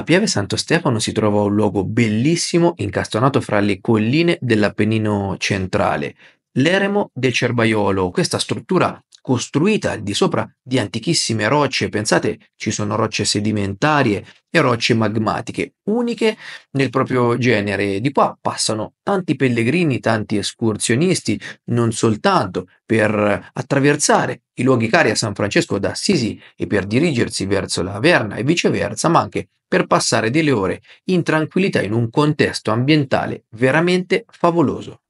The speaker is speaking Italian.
A Pieve Santo Stefano si trova un luogo bellissimo incastonato fra le colline dell'Appennino centrale, l'eremo del Cerbaiolo. Questa struttura costruita al di sopra di antichissime rocce. Pensate, ci sono rocce sedimentarie e rocce magmatiche, uniche nel proprio genere. Di qua passano tanti pellegrini, tanti escursionisti, non soltanto per attraversare i luoghi cari a San Francesco d'Assisi e per dirigersi verso la Verna e viceversa, ma anche per passare delle ore in tranquillità in un contesto ambientale veramente favoloso.